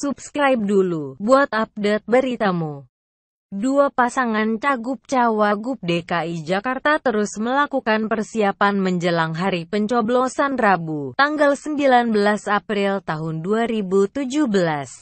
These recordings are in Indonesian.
Subscribe dulu buat update beritamu. Dua pasangan Cagup-Cawagup DKI Jakarta terus melakukan persiapan menjelang hari pencoblosan Rabu, tanggal 19 April tahun 2017,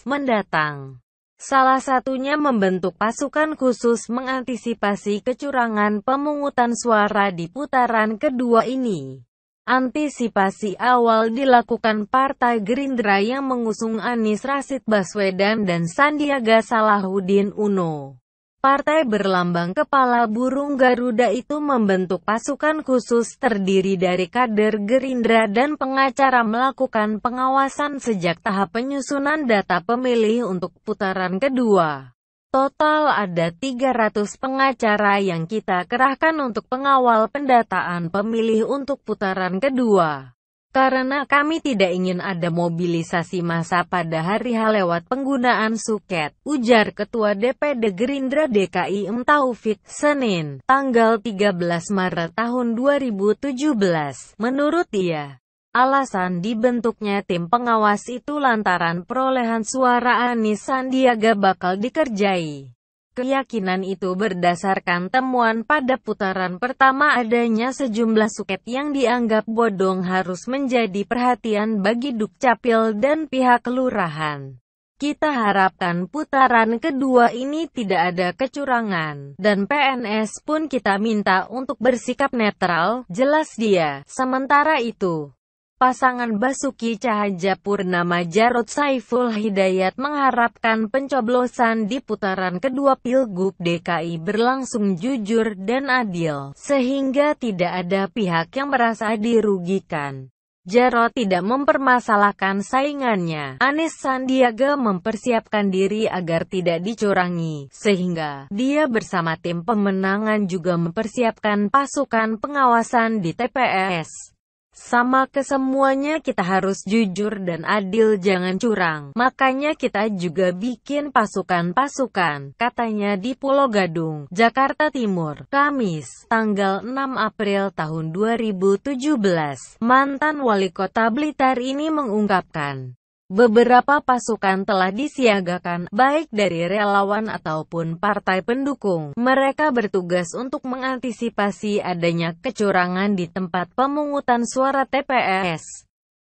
mendatang. Salah satunya membentuk pasukan khusus mengantisipasi kecurangan pemungutan suara di putaran kedua ini. Antisipasi awal dilakukan Partai Gerindra yang mengusung Anies Rashid Baswedan dan Sandiaga Salahuddin Uno. Partai berlambang kepala burung Garuda itu membentuk pasukan khusus terdiri dari kader Gerindra dan pengacara melakukan pengawasan sejak tahap penyusunan data pemilih untuk putaran kedua. Total ada 300 pengacara yang kita kerahkan untuk pengawal pendataan pemilih untuk putaran kedua. Karena kami tidak ingin ada mobilisasi massa pada hari H lewat penggunaan suket, ujar Ketua DPD Gerindra DKI M. Taufik, Senin, tanggal 13 Maret tahun 2017. Menurut dia, Alasan dibentuknya tim pengawas itu lantaran perolehan suara Anis Sandiaga bakal dikerjai. Keyakinan itu berdasarkan temuan pada putaran pertama adanya sejumlah suket yang dianggap bodong harus menjadi perhatian bagi Dukcapil dan pihak kelurahan. Kita harapkan putaran kedua ini tidak ada kecurangan, dan PNS pun kita minta untuk bersikap netral, jelas dia. Sementara itu, Pasangan Basuki Cahaja Purnama Jarod Saiful Hidayat mengharapkan pencoblosan di putaran kedua Pilgub DKI berlangsung jujur dan adil, sehingga tidak ada pihak yang merasa dirugikan. Jarod tidak mempermasalahkan saingannya. Anies Sandiaga mempersiapkan diri agar tidak dicurangi, sehingga dia bersama tim pemenangan juga mempersiapkan pasukan pengawasan di TPS. Sama kesemuanya kita harus jujur dan adil jangan curang. Makanya kita juga bikin pasukan-pasukan, katanya di Pulau Gadung, Jakarta Timur, Kamis, tanggal 6 April tahun 2017. Mantan wali kota Blitar ini mengungkapkan, Beberapa pasukan telah disiagakan, baik dari relawan ataupun partai pendukung. Mereka bertugas untuk mengantisipasi adanya kecurangan di tempat pemungutan suara TPS.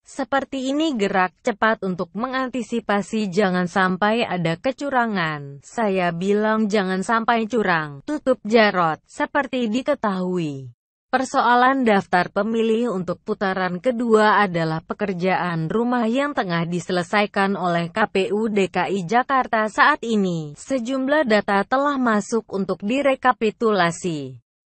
Seperti ini gerak cepat untuk mengantisipasi jangan sampai ada kecurangan. Saya bilang jangan sampai curang, tutup Jarot, seperti diketahui. Persoalan daftar pemilih untuk putaran kedua adalah pekerjaan rumah yang tengah diselesaikan oleh KPU DKI Jakarta saat ini. Sejumlah data telah masuk untuk direkapitulasi.